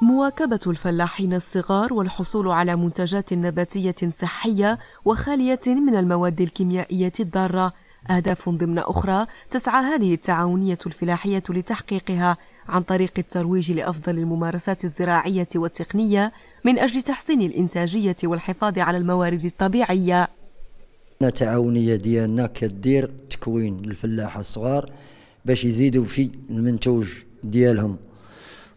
مواكبة الفلاحين الصغار والحصول على منتجات نباتية صحية وخالية من المواد الكيميائية الضارة أهداف ضمن أخرى تسعى هذه التعاونية الفلاحية لتحقيقها عن طريق الترويج لأفضل الممارسات الزراعية والتقنية من أجل تحسين الإنتاجية والحفاظ على الموارد الطبيعية التعاونية ديالنا كدير تكوين الفلاح الصغار باش يزيدوا في المنتوج ديالهم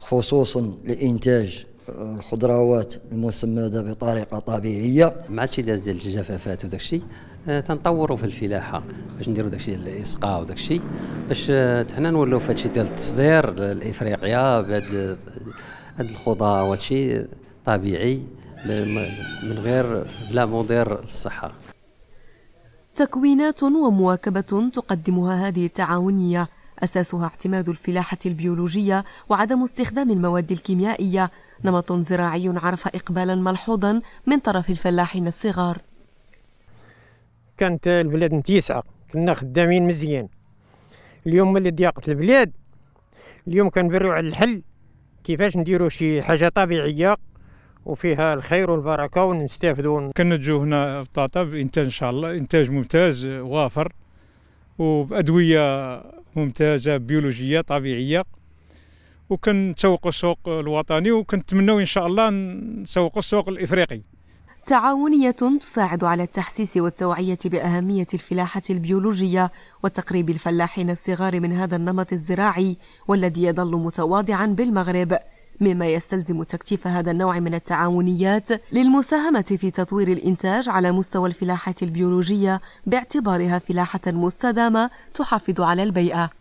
خصوصا لإنتاج آه، الخضروات المسمدة بطريقة طبيعية ما عادش داز ديال الجفافات وداك الشيء آه، تنطوروا في الفلاحه باش نديروا داكشي ديال الاسقاء وداكشي باش آه، حنا نولوا في هادشي ديال التصدير لافريقيا بهاد هاد الخضار وهادشي طبيعي من غير بلا مضر الصحه تكوينات ومواكبه تقدمها هذه التعاونيه أساسها اعتماد الفلاحة البيولوجية وعدم استخدام المواد الكيميائية نمط زراعي عرف إقبالا ملحوظا من طرف الفلاحين الصغار كانت البلاد متيسعة كنا خدامين مزيان اليوم اللي ضيقت البلاد اليوم كنبروا على الحل كيفاش نديروا شي حاجة طبيعية وفيها الخير والبركه ونستافدوا كنتجو هنا بطاطا بانتاج ان شاء الله انتاج ممتاز وافر وبادويه ممتازه بيولوجيه طبيعيه وكنتسوق السوق الوطني وكنتمنوا ان شاء الله نسوقوا السوق الافريقي تعاونية تساعد على التحسيس والتوعية بأهمية الفلاحة البيولوجية وتقريب الفلاحين الصغار من هذا النمط الزراعي والذي يظل متواضعا بالمغرب مما يستلزم تكثيف هذا النوع من التعاونيات للمساهمة في تطوير الإنتاج على مستوى الفلاحة البيولوجية باعتبارها فلاحة مستدامة تحافظ على البيئة